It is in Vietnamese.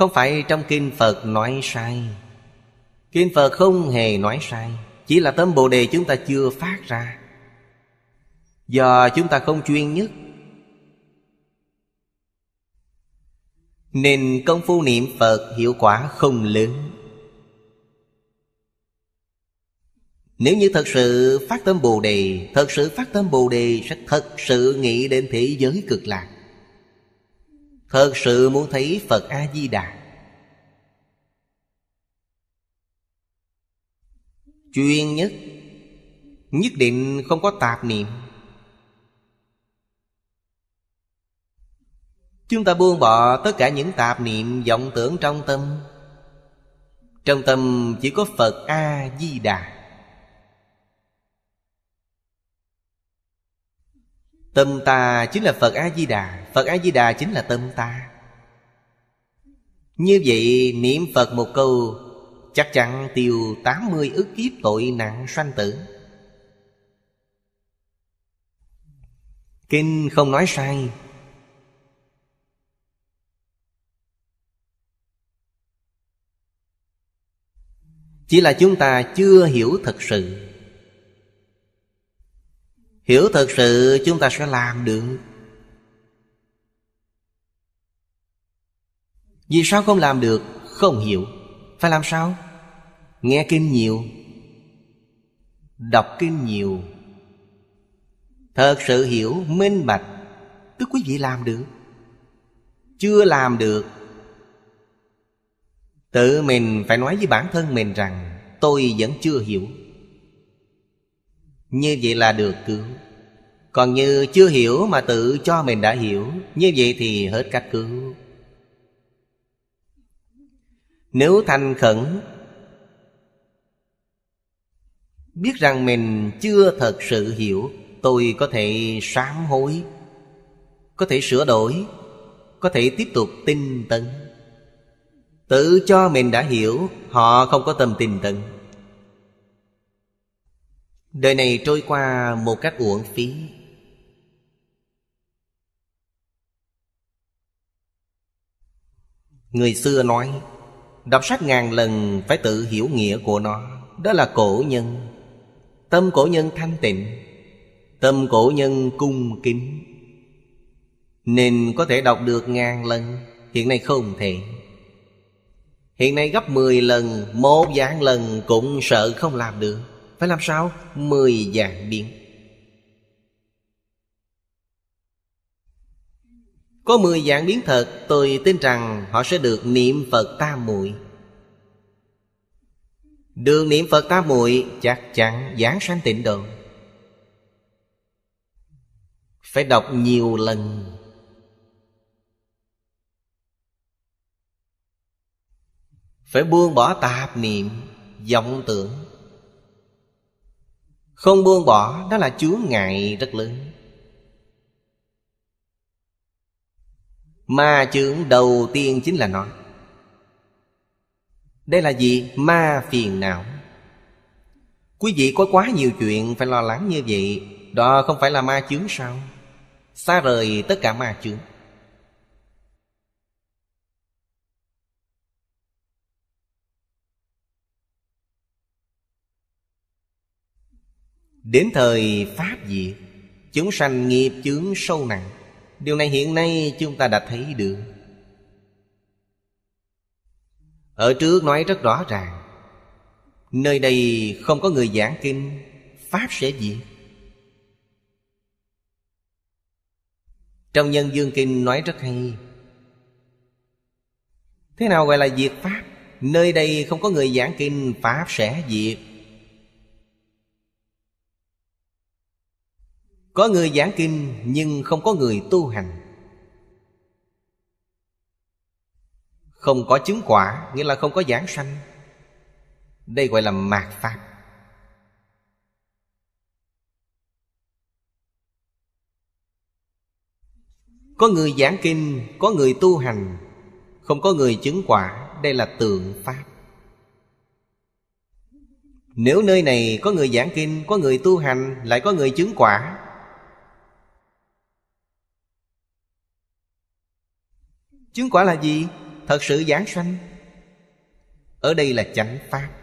Không phải trong Kinh Phật nói sai Kinh Phật không hề nói sai Chỉ là tấm Bồ Đề chúng ta chưa phát ra Do chúng ta không chuyên nhất Nên công phu niệm Phật hiệu quả không lớn Nếu như thật sự phát tâm Bồ Đề Thật sự phát tâm Bồ Đề Sẽ thật sự nghĩ đến thế giới cực lạc Thật sự muốn thấy Phật A-di-đà Chuyên nhất Nhất định không có tạp niệm Chúng ta buông bỏ tất cả những tạp niệm vọng tưởng trong tâm Trong tâm chỉ có Phật A-di-đà Tâm ta chính là Phật A-di-đà Phật A-di-đà chính là tâm ta Như vậy niệm Phật một câu Chắc chắn tiêu 80 ức kiếp tội nặng sanh tử Kinh không nói sai Chỉ là chúng ta chưa hiểu thật sự Hiểu thật sự chúng ta sẽ làm được Vì sao không làm được Không hiểu Phải làm sao Nghe kinh nhiều Đọc kinh nhiều Thật sự hiểu minh bạch Tức quý vị làm được Chưa làm được Tự mình phải nói với bản thân mình rằng Tôi vẫn chưa hiểu Như vậy là được cứu Còn như chưa hiểu mà tự cho mình đã hiểu Như vậy thì hết cách cứu nếu thành khẩn Biết rằng mình chưa thật sự hiểu Tôi có thể sám hối Có thể sửa đổi Có thể tiếp tục tinh tấn Tự cho mình đã hiểu Họ không có tâm tình tấn Đời này trôi qua một cách uổng phí Người xưa nói Đọc sách ngàn lần phải tự hiểu nghĩa của nó Đó là cổ nhân Tâm cổ nhân thanh tịnh Tâm cổ nhân cung kính Nên có thể đọc được ngàn lần Hiện nay không thể Hiện nay gấp 10 lần Một dạng lần cũng sợ không làm được Phải làm sao? 10 dạng biến Có mười dạng biến thật Tôi tin rằng họ sẽ được niệm Phật tam muội Đường niệm Phật tam muội Chắc chắn giảng sanh tịnh độ Phải đọc nhiều lần Phải buông bỏ tạp niệm vọng tưởng Không buông bỏ Đó là chướng ngại rất lớn Ma chướng đầu tiên chính là nó Đây là gì? Ma phiền não Quý vị có quá nhiều chuyện phải lo lắng như vậy Đó không phải là ma chướng sao? Xa rời tất cả ma chướng Đến thời Pháp diệt Chúng sanh nghiệp chướng sâu nặng điều này hiện nay chúng ta đã thấy được ở trước nói rất rõ ràng nơi đây không có người giảng kinh pháp sẽ diệt trong nhân dương kinh nói rất hay thế nào gọi là diệt pháp nơi đây không có người giảng kinh pháp sẽ diệt Có người giảng kinh nhưng không có người tu hành Không có chứng quả nghĩa là không có giảng sanh Đây gọi là mạt Pháp Có người giảng kinh, có người tu hành Không có người chứng quả, đây là tượng Pháp Nếu nơi này có người giảng kinh, có người tu hành Lại có người chứng quả Chứng quả là gì? Thật sự giảng sanh Ở đây là chánh pháp